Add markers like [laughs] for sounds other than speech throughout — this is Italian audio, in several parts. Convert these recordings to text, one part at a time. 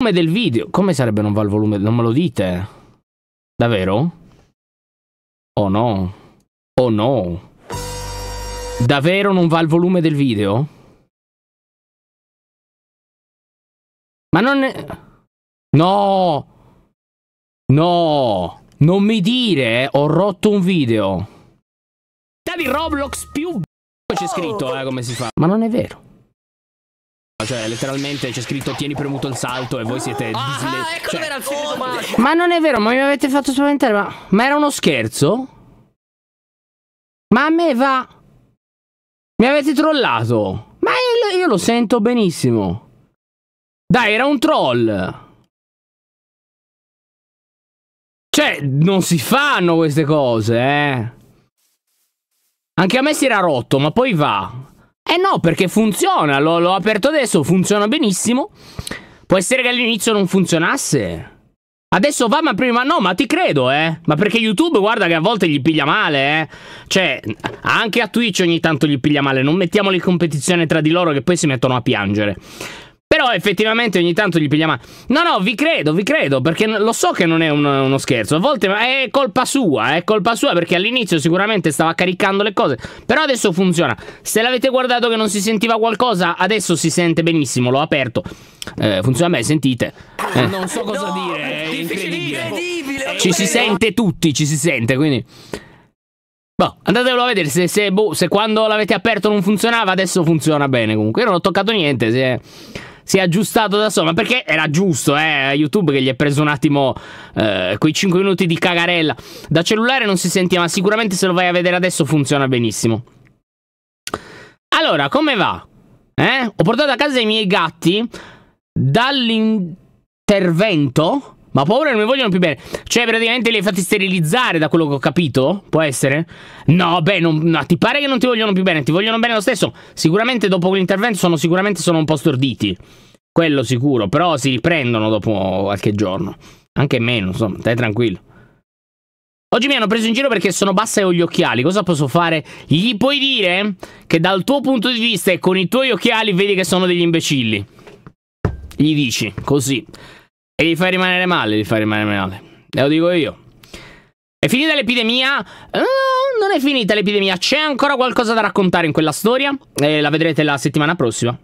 volume del video. Come sarebbe non va il volume? Non me lo dite. Davvero? Oh no. Oh no. Davvero non va il volume del video? Ma non... È... No! No! Non mi dire, eh. ho rotto un video. Di Roblox più... C'è scritto, eh, come si fa. Ma non è vero. Cioè, letteralmente c'è scritto tieni premuto il salto e voi siete. Ah, ah ecco cioè... il finito magico. Ma non è vero, ma mi avete fatto spaventare. Ma... ma era uno scherzo? Ma a me va. Mi avete trollato. Ma io, io lo sento benissimo. Dai, era un troll. Cioè, non si fanno queste cose, eh. Anche a me si era rotto, ma poi va. Eh no, perché funziona, l'ho aperto adesso, funziona benissimo. Può essere che all'inizio non funzionasse. Adesso va, ma prima no, ma ti credo, eh. Ma perché YouTube, guarda che a volte gli piglia male, eh. Cioè, anche a Twitch ogni tanto gli piglia male. Non mettiamoli in competizione tra di loro che poi si mettono a piangere. Però effettivamente ogni tanto gli pigliamo. No, no, vi credo, vi credo, perché lo so che non è un, uno scherzo. A volte è colpa sua, è colpa sua, perché all'inizio sicuramente stava caricando le cose. Però adesso funziona. Se l'avete guardato che non si sentiva qualcosa, adesso si sente benissimo, l'ho aperto. Eh, funziona bene, sentite. Eh. Non so cosa no, dire. È incredibile. incredibile. Ci si sente tutti, ci si sente, quindi. Boh, andatevelo a vedere se, se, boh, se quando l'avete aperto non funzionava, adesso funziona bene comunque. Io non ho toccato niente, se si è aggiustato da solo, ma perché era giusto, eh, YouTube che gli è preso un attimo eh, quei 5 minuti di cagarella. Da cellulare non si sentiva, ma sicuramente se lo vai a vedere adesso funziona benissimo. Allora, come va? Eh? Ho portato a casa i miei gatti dall'intervento ma paura non mi vogliono più bene. Cioè, praticamente li hai fatti sterilizzare da quello che ho capito? Può essere? No, beh, non, no, ti pare che non ti vogliono più bene, ti vogliono bene lo stesso. Sicuramente dopo quell'intervento sono, sicuramente sono un po' storditi. Quello sicuro, però si riprendono dopo qualche giorno. Anche meno, insomma, stai tranquillo. Oggi mi hanno preso in giro perché sono bassa e ho gli occhiali. Cosa posso fare? Gli puoi dire che dal tuo punto di vista e con i tuoi occhiali vedi che sono degli imbecilli. Gli dici, così. E li fai rimanere male, li fai rimanere male. Te lo dico io. È finita l'epidemia? No, eh, non è finita l'epidemia. C'è ancora qualcosa da raccontare in quella storia. E eh, la vedrete la settimana prossima.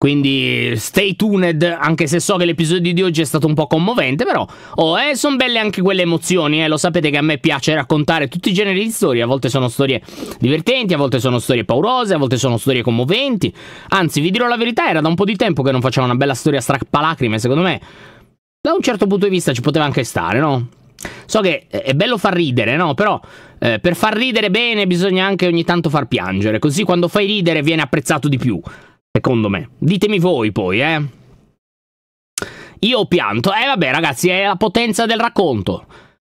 Quindi stay tuned, anche se so che l'episodio di oggi è stato un po' commovente, però oh, eh, sono belle anche quelle emozioni, eh, lo sapete che a me piace raccontare tutti i generi di storie, a volte sono storie divertenti, a volte sono storie paurose, a volte sono storie commoventi. Anzi, vi dirò la verità, era da un po' di tempo che non facevo una bella storia strappalacrime, secondo me da un certo punto di vista ci poteva anche stare, no? So che è bello far ridere, no? Però eh, per far ridere bene bisogna anche ogni tanto far piangere, così quando fai ridere viene apprezzato di più. Secondo me. Ditemi voi poi, eh. Io ho pianto. Eh vabbè ragazzi, è la potenza del racconto.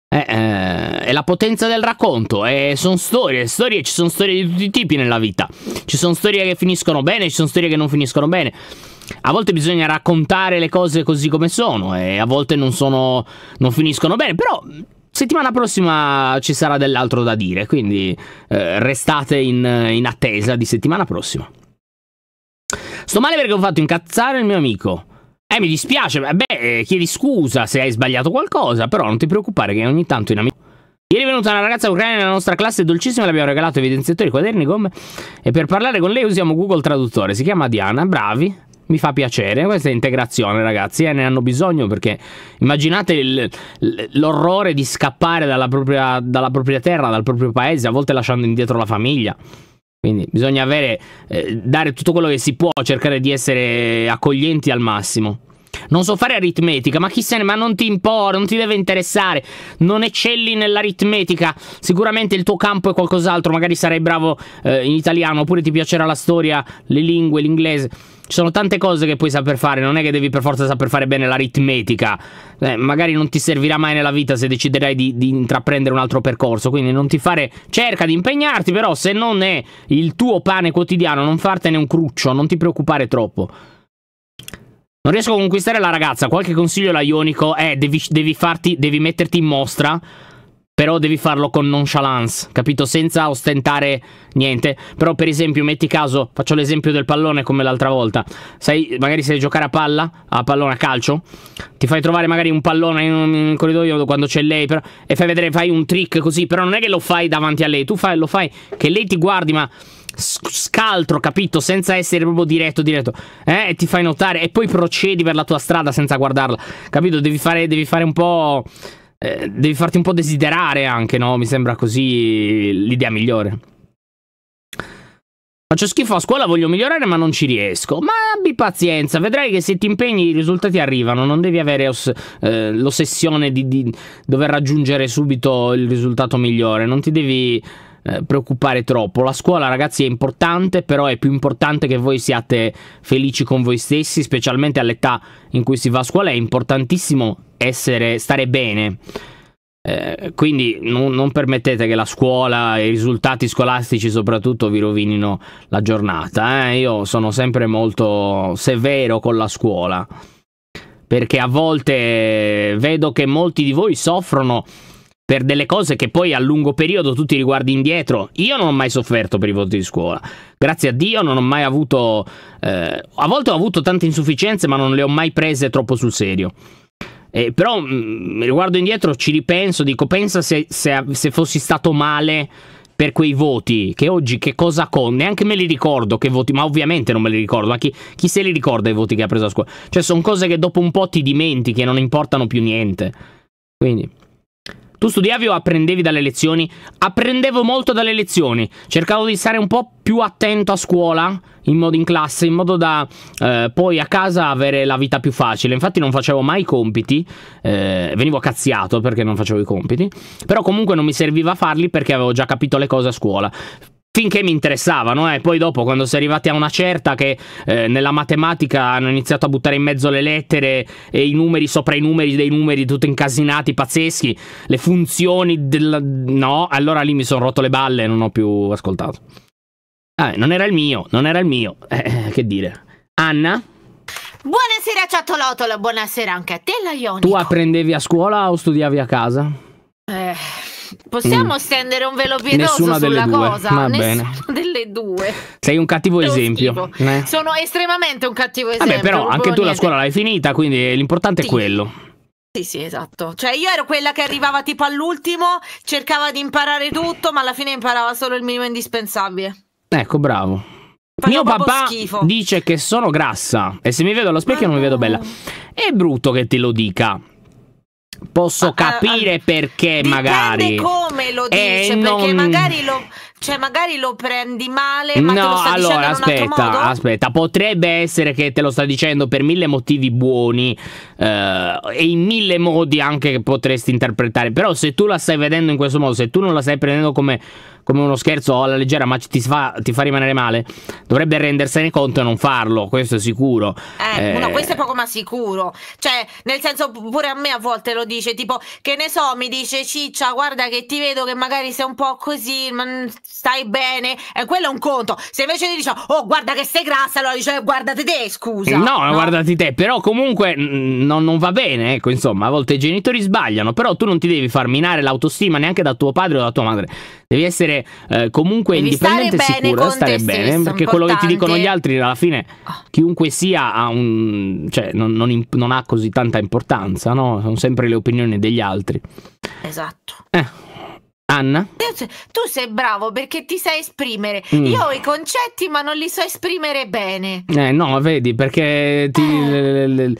Eh, eh, è la potenza del racconto. Eh, sono storie, storie, ci sono storie di tutti i tipi nella vita. Ci sono storie che finiscono bene, ci sono storie che non finiscono bene. A volte bisogna raccontare le cose così come sono e eh, a volte non, sono, non finiscono bene, però settimana prossima ci sarà dell'altro da dire, quindi eh, restate in, in attesa di settimana prossima. Sto male perché ho fatto incazzare il mio amico. Eh, mi dispiace, beh, eh, chiedi scusa se hai sbagliato qualcosa, però non ti preoccupare che ogni tanto in amico... Ieri è venuta una ragazza ucraina nella nostra classe dolcissima, le abbiamo regalato evidenziatori, quaderni, gomme e per parlare con lei usiamo Google Traduttore, si chiama Diana, bravi, mi fa piacere, questa è integrazione ragazzi, eh, ne hanno bisogno perché immaginate l'orrore di scappare dalla propria, dalla propria terra, dal proprio paese, a volte lasciando indietro la famiglia. Quindi bisogna avere, eh, dare tutto quello che si può, cercare di essere accoglienti al massimo. Non so fare aritmetica, ma chi se ne... ma non ti importa, non ti deve interessare. Non eccelli nell'aritmetica. Sicuramente il tuo campo è qualcos'altro, magari sarai bravo eh, in italiano, oppure ti piacerà la storia, le lingue, l'inglese. Ci sono tante cose che puoi saper fare, non è che devi per forza saper fare bene l'aritmetica. Eh, magari non ti servirà mai nella vita se deciderai di, di, intraprendere un altro percorso, quindi non ti fare... Cerca di impegnarti, però se non è il tuo pane quotidiano, non fartene un cruccio, non ti preoccupare troppo. Non riesco a conquistare la ragazza, qualche consiglio la Ionico è devi, devi, farti, devi metterti in mostra però devi farlo con nonchalance, capito? Senza ostentare niente. Però per esempio, metti caso, faccio l'esempio del pallone come l'altra volta. Sai, magari sai giocare a palla, a pallone a calcio, ti fai trovare magari un pallone in un corridoio quando c'è lei però, e fai vedere, fai un trick così, però non è che lo fai davanti a lei, tu fai, lo fai che lei ti guardi ma scaltro, capito? Senza essere proprio diretto, diretto. Eh, e ti fai notare e poi procedi per la tua strada senza guardarla. Capito? Devi fare, devi fare un po' Eh, devi farti un po' desiderare anche, no? Mi sembra così l'idea migliore. Faccio schifo a scuola, voglio migliorare, ma non ci riesco. Ma abbi pazienza, vedrai che se ti impegni i risultati arrivano. Non devi avere eh, l'ossessione di, di, dover raggiungere subito il risultato migliore. Non ti devi eh, preoccupare troppo. La scuola, ragazzi, è importante, però è più importante che voi siate felici con voi stessi, specialmente all'età in cui si va a scuola. È importantissimo essere, stare bene. Eh, quindi non, non permettete che la scuola e i risultati scolastici soprattutto vi rovinino la giornata. Eh? Io sono sempre molto severo con la scuola perché a volte vedo che molti di voi soffrono per delle cose che poi a lungo periodo tu ti riguardi indietro. Io non ho mai sofferto per i voti di scuola. Grazie a Dio non ho mai avuto... Eh, a volte ho avuto tante insufficienze, ma non le ho mai prese troppo sul serio. Eh, però mm, mi riguardo indietro, ci ripenso, dico, pensa se, se, se, fossi stato male per quei voti, che oggi che cosa con? Neanche me li ricordo che voti, ma ovviamente non me li ricordo, ma chi, chi se li ricorda i voti che ha preso a scuola? Cioè sono cose che dopo un po' ti dimentichi e non importano più niente. Quindi... Tu studiavi o apprendevi dalle lezioni? Apprendevo molto dalle lezioni, cercavo di stare un po' più attento a scuola, in, modo, in classe, in modo da eh, poi a casa avere la vita più facile. Infatti non facevo mai i compiti, eh, venivo cazziato perché non facevo i compiti, però comunque non mi serviva farli perché avevo già capito le cose a scuola finché mi interessavano, eh. poi dopo quando si è arrivati a una certa che eh, nella matematica hanno iniziato a buttare in mezzo le lettere e i numeri sopra i numeri dei numeri tutti incasinati, pazzeschi, le funzioni del... no, allora lì mi sono rotto le balle e non ho più ascoltato. Ah, non era il mio, non era il mio, eh, eh che dire. Anna? Buonasera Ciattolotolo, buonasera anche a te Laionico. Tu apprendevi a scuola o studiavi a casa? Possiamo mm. stendere un velo pietoso Nessuna sulla cosa? Va Nessuna bene. [laughs] delle due. Sei un cattivo Lo esempio. Eh. Sono estremamente un cattivo esempio. Vabbè, però anche tu niente. la scuola l'hai finita, quindi l'importante sì. è quello. Sì, sì, esatto. Cioè, io ero quella che arrivava tipo all'ultimo, cercava di imparare tutto, ma alla fine imparava solo il minimo indispensabile. Ecco, bravo. Faccio Mio papà schifo. dice che sono grassa e se mi vedo allo specchio ah, non mi vedo bella. È brutto che te lo dica. Posso ah, ah, capire a, ah, a, perché magari. come lo eh, dice, eh, perché non... magari lo. Cioè, magari lo prendi male, ma no, allora, aspetta, aspetta. Potrebbe essere che te lo sta dicendo per mille motivi buoni eh, e in mille modi anche che potresti interpretare. Però se tu la stai vedendo in questo modo, se tu non la stai prendendo come come uno scherzo alla leggera, ma ti fa, ti fa rimanere male, dovrebbe rendersene conto e non farlo, questo è sicuro. Eh, eh. No, questo è poco ma sicuro. Cioè, nel senso, pure a me a volte lo dice, tipo, che ne so, mi dice Ciccia, guarda che ti vedo che magari sei un po' così, ma stai bene, e quello è un conto. Se invece ti dice, oh, guarda che sei grassa, allora dice, eh, guardate te, scusa. No, no? guardati te, però comunque no, non va bene, ecco, insomma, a volte i genitori sbagliano, però tu non ti devi far minare l'autostima neanche da tuo padre o da tua madre. Devi essere eh, comunque Devi indipendente e sicuro, eh, stare bene, stesso, perché quello che ti dicono gli altri alla fine ah. chiunque sia ha un, cioè, non, non, non, ha così tanta importanza, no? Sono sempre le opinioni degli altri. Esatto. Eh. Anna? Tu sei bravo perché ti sai esprimere. Mm. Io ho i concetti, ma non li so esprimere bene. Eh, no, vedi, perché ti. Eh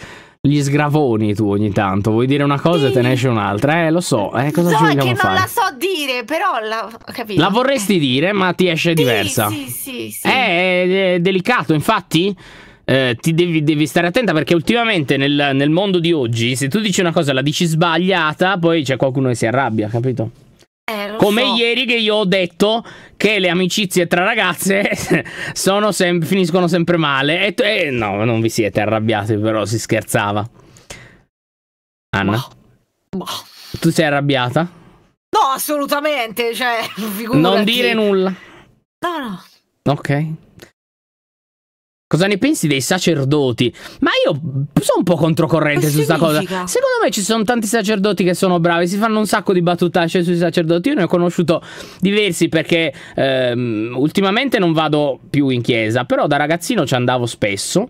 gli sgravoni tu ogni tanto. Vuoi dire una cosa e te ne esce un'altra. Eh, lo so. Eh, cosa so ci vogliamo che fare? non la so dire, però la... Capito. La vorresti eh. dire, ma ti esce sì, diversa. Sì, sì, sì. Eh, è, è delicato, infatti... Eh, ti devi, devi, stare attenta perché ultimamente nel, nel mondo di oggi, se tu dici una cosa e la dici sbagliata, poi c'è qualcuno che si arrabbia, capito? Eh, Come so. ieri che io ho detto che le amicizie tra ragazze [laughs] sem finiscono sempre male. E eh, no, non vi siete arrabbiati, però si scherzava. Anna, ma, boh. ma. Boh. tu sei arrabbiata? No, assolutamente. Cioè, [laughs] non dire nulla. No, no. Ok. Cosa ne pensi dei sacerdoti? Ma io sono un po' controcorrente su questa cosa. Secondo me ci sono tanti sacerdoti che sono bravi, si fanno un sacco di battutacce sui sacerdoti. Io ne ho conosciuto diversi perché ehm, ultimamente non vado più in chiesa, però da ragazzino ci andavo spesso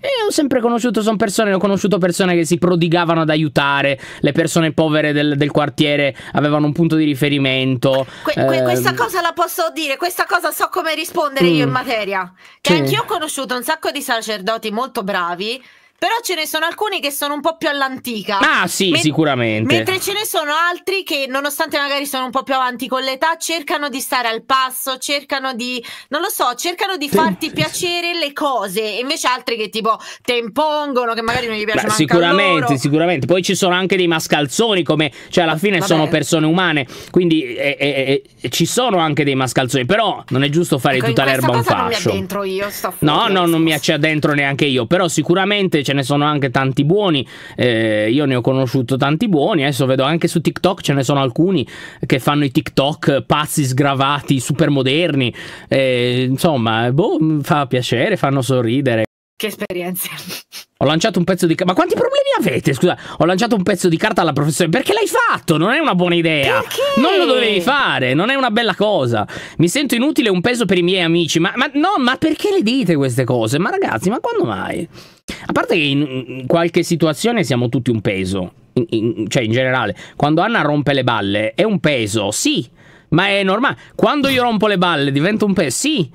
e ho sempre conosciuto, sono persone, ho conosciuto persone che si prodigavano ad aiutare le persone povere del, del quartiere, avevano un punto di riferimento. Que que Questa ehm, cosa la posso dire, questa cosa so come rispondere mm. io in mm. materia. Che sì. anch'io ho conosciuto incontro un sacco di sacerdoti molto bravi però ce ne sono alcuni che sono un po' più all'antica. Ah, sì, Men sicuramente. Mentre ce ne sono altri che, nonostante magari sono un po' più avanti con l'età, cercano di stare al passo, cercano di, non lo so, cercano di farti piacere le cose. E invece altri che tipo te impongono, che magari non gli piacciono. Beh, sicuramente, sicuramente. Poi ci sono anche dei mascalzoni, come, cioè, alla fine Vabbè. sono persone umane. Quindi eh, eh, eh, ci sono anche dei mascalzoni. Però non è giusto fare ecco, tutta l'erba un fascio. Non mi addentro io, sto No, no, non mi c'è dentro neanche io. Però sicuramente. Cioè, ce ne sono anche tanti buoni, eh, io ne ho conosciuto tanti buoni, adesso vedo anche su TikTok ce ne sono alcuni che fanno i TikTok pazzi, sgravati, super moderni, eh, insomma, boh, fa piacere, fanno sorridere. Che esperienze. [laughs] Ho lanciato un pezzo di carta. Ma quanti problemi avete? Scusa, ho lanciato un pezzo di carta alla professione. Perché l'hai fatto? Non è una buona idea. Perché? Non lo dovevi fare, non è una bella cosa. Mi sento inutile un peso per i miei amici. Ma, ma no, ma perché le dite queste cose? Ma ragazzi, ma quando mai? A parte che in qualche situazione siamo tutti un peso, in, in, cioè in generale, quando Anna rompe le balle è un peso, sì, ma è normale. Quando io rompo le balle divento un peso, sì.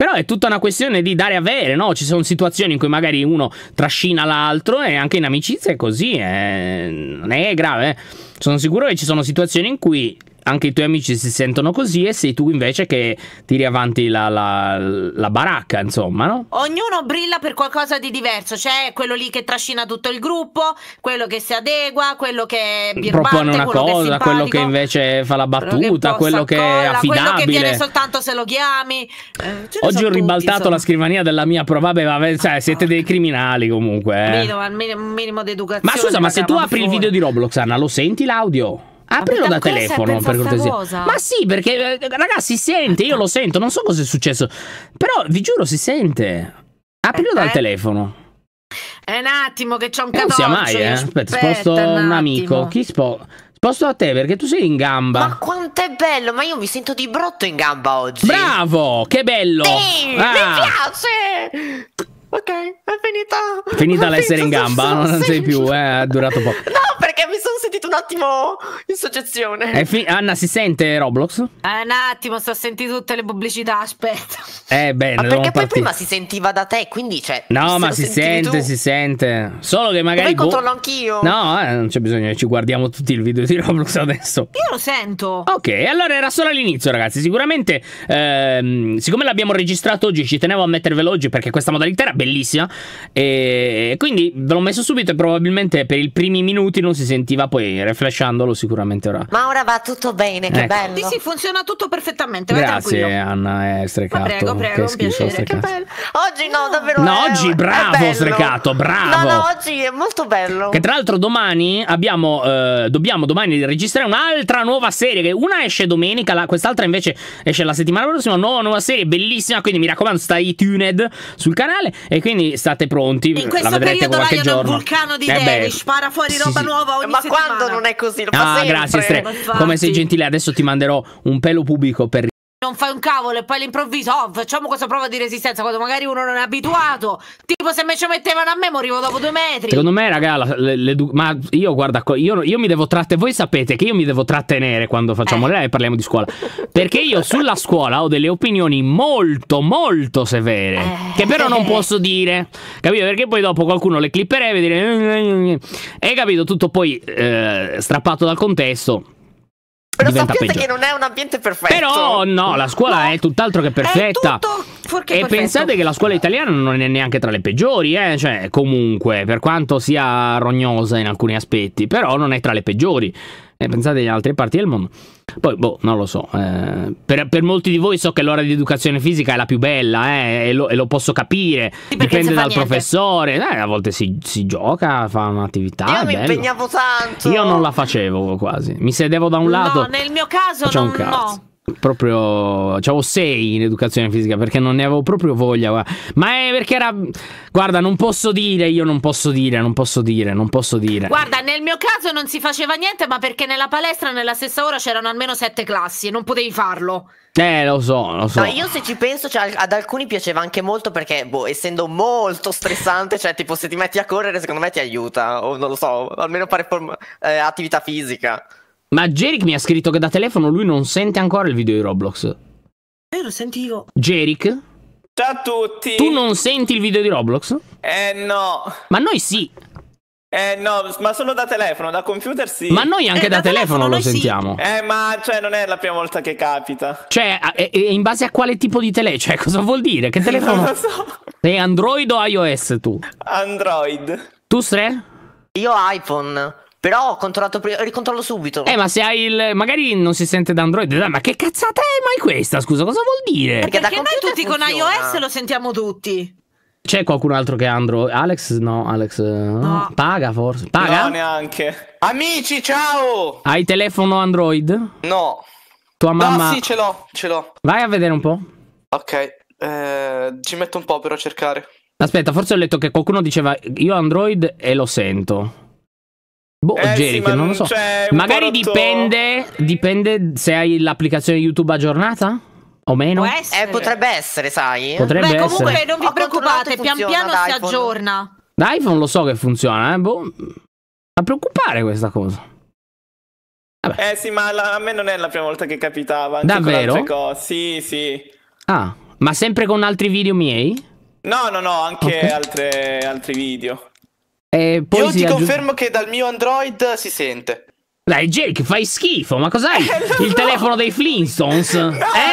Però è tutta una questione di dare a avere, no? Ci sono situazioni in cui magari uno trascina l'altro e anche in amicizia è così, eh. non è grave. Eh. Sono sicuro che ci sono situazioni in cui anche i tuoi amici si sentono così e sei tu invece che tiri avanti la, la, la, baracca, insomma, no? Ognuno brilla per qualcosa di diverso, c'è quello lì che trascina tutto il gruppo, quello che si adegua, quello che propone una quello cosa, che quello che invece fa la battuta, quello che, quello che è affidabile, quello che viene soltanto se lo chiami. Eh, Oggi ho ribaltato tutti, la scrivania della mia probabile, vabbè, cioè, siete dei criminali comunque. Eh. Minimo, minimo d'educazione. Ma scusa, ma se tu apri fuori. il video di Roblox, Anna, lo senti l'audio? Aprilo da telefono, per cortesia. Ma sì, perché eh, ragazzi, si sente, io lo sento, non so cosa è successo. Però vi giuro, si sente. Aprilo eh, dal eh. telefono. È un attimo che c'ho un cazzo. Eh, non sia mai, eh. Aspetta, sposto un, un amico. Chi sposta? Posto a te perché tu sei in gamba. Ma quanto è bello, ma io mi sento di brotto in gamba oggi. Bravo, che bello. Sì, ah. Mi piace. Ok, è finita. Finita l'essere in gamba, non sei più, eh, è durato poco. No, perché mi sono sentito un attimo in soggezione. Anna, si sente Roblox? Eh, un attimo, sto sentendo tutte le pubblicità, aspetta. Eh, beh, ma perché poi partire. prima si sentiva da te, quindi cioè... No, ma si sente, tu. si sente. Solo che magari... Ma boh... controllo anch'io. No, eh, non c'è bisogno, ci guardiamo tutti il video di Roblox adesso. Io lo sento. Ok, allora era solo all'inizio, ragazzi. Sicuramente, ehm, siccome l'abbiamo registrato oggi, ci tenevo a mettervelo oggi perché questa modalità era bellissima. E quindi ve l'ho messo subito e probabilmente per i primi minuti non si sentiva poi poi reflashandolo sicuramente ora. Ma ora va tutto bene, che ecco. bello. Sì, sì, funziona tutto perfettamente. Grazie tranquillo. Anna, è strecato. Ma prego, prego, che un schifo, che bello. Oggi no, davvero No, eh, è, oggi bravo strecato, bravo. No, no, oggi è molto bello. Che tra l'altro domani abbiamo eh, dobbiamo domani registrare un'altra nuova serie che una esce domenica, quest'altra invece esce la settimana prossima, nuova nuova serie bellissima, quindi mi raccomando stai tuned sul canale e quindi state pronti. In questo periodo Ryan è un vulcano di eh idee, spara fuori sì, roba sì. nuova ogni Ma settimana quando non è così, lo ah, grazie Stre, come sei gentile, adesso ti manderò un pelo pubblico per non fai un cavolo e poi all'improvviso oh, facciamo questa prova di resistenza quando magari uno non è abituato tipo se me ci mettevano a me morivo dopo due metri secondo me raga la, le, le, ma io guarda io, io mi devo trattenere voi sapete che io mi devo trattenere quando facciamo eh. lei e parliamo di scuola perché io sulla scuola ho delle opinioni molto molto severe eh. che però non posso dire capito perché poi dopo qualcuno le clipperebbe e dire eh, eh, eh, e capito tutto poi eh, strappato dal contesto però sappiate peggio. che non è un ambiente perfetto. Però no, la scuola no. è tutt'altro che perfetta. È tutto e pensate che la scuola italiana non è neanche tra le peggiori, eh? cioè comunque, per quanto sia rognosa in alcuni aspetti, però non è tra le peggiori. Eh, pensate in altre parti del mondo. Poi, boh, non lo so. Eh, per, per, molti di voi so che l'ora di educazione fisica è la più bella, eh, e, lo, e, lo, posso capire. Sì, Dipende dal professore. Eh, a volte si, si, gioca, fa un'attività. Io mi impegnavo tanto. Io non la facevo quasi. Mi sedevo da un lato. No, nel mio caso non, un no proprio avevo 6 in educazione fisica perché non ne avevo proprio voglia ma è perché era guarda non posso dire io non posso dire non posso dire non posso dire guarda nel mio caso non si faceva niente ma perché nella palestra nella stessa ora c'erano almeno 7 classi e non potevi farlo eh, lo so, lo so. No, io se ci penso, cioè, ad alcuni piaceva anche molto perché, boh, essendo molto stressante, cioè, tipo, se ti metti a correre, secondo me ti aiuta, o non lo so, almeno fare eh, attività fisica. Ma Jeric mi ha scritto che da telefono lui non sente ancora il video di Roblox. Eh, lo sentivo. Jeric? Ciao a tutti! Tu non senti il video di Roblox? Eh, no. Ma noi sì. Eh no, ma solo da telefono, da computer sì. Ma noi anche eh, da, da, telefono, telefono lo sentiamo. Sì. Eh, ma cioè non è la prima volta che capita. Cioè, e, e in base a quale tipo di telefono? Cioè, [laughs] cosa vuol dire? Che telefono? non lo so. Sei Android o iOS tu? Android. Tu Sre? Io iPhone. Però ho controllato prima, ricontrollo subito. Eh, ma se hai il. Magari non si sente da Android. Dai, ma che cazzata è mai questa? Scusa, cosa vuol dire? Perché, Perché da noi tutti funziona. con iOS lo sentiamo tutti. C'è qualcun altro che Android? Alex? No, Alex. Eh, no. no. Paga forse. Paga? No, neanche. Amici, ciao! Hai telefono Android? No. Tua mamma. No, sì, ce l'ho, ce l'ho. Vai a vedere un po'. Ok. Eh, ci metto un po' però a cercare. Aspetta, forse ho letto che qualcuno diceva io Android e lo sento. Boh, eh Jerry, sì, non lo so. Magari dipende, dipende se hai l'applicazione YouTube aggiornata o meno. Essere. Eh, potrebbe essere, sai. Potrebbe Beh, comunque essere. non vi Ho preoccupate, pian piano si aggiorna. L'iPhone lo so che funziona, eh, boh. A preoccupare questa cosa. Vabbè. Eh sì, ma la, a me non è la prima volta che capitava. Davvero? Sì, sì. Ah, ma sempre con altri video miei? No, no, no, anche okay. altre, altri video. E poi Io ti aggiung... confermo che dal mio Android si sente. Dai, Jake, fai schifo, ma cos'hai? [laughs] Eh, no. Il telefono dei Flintstones? No. Eh?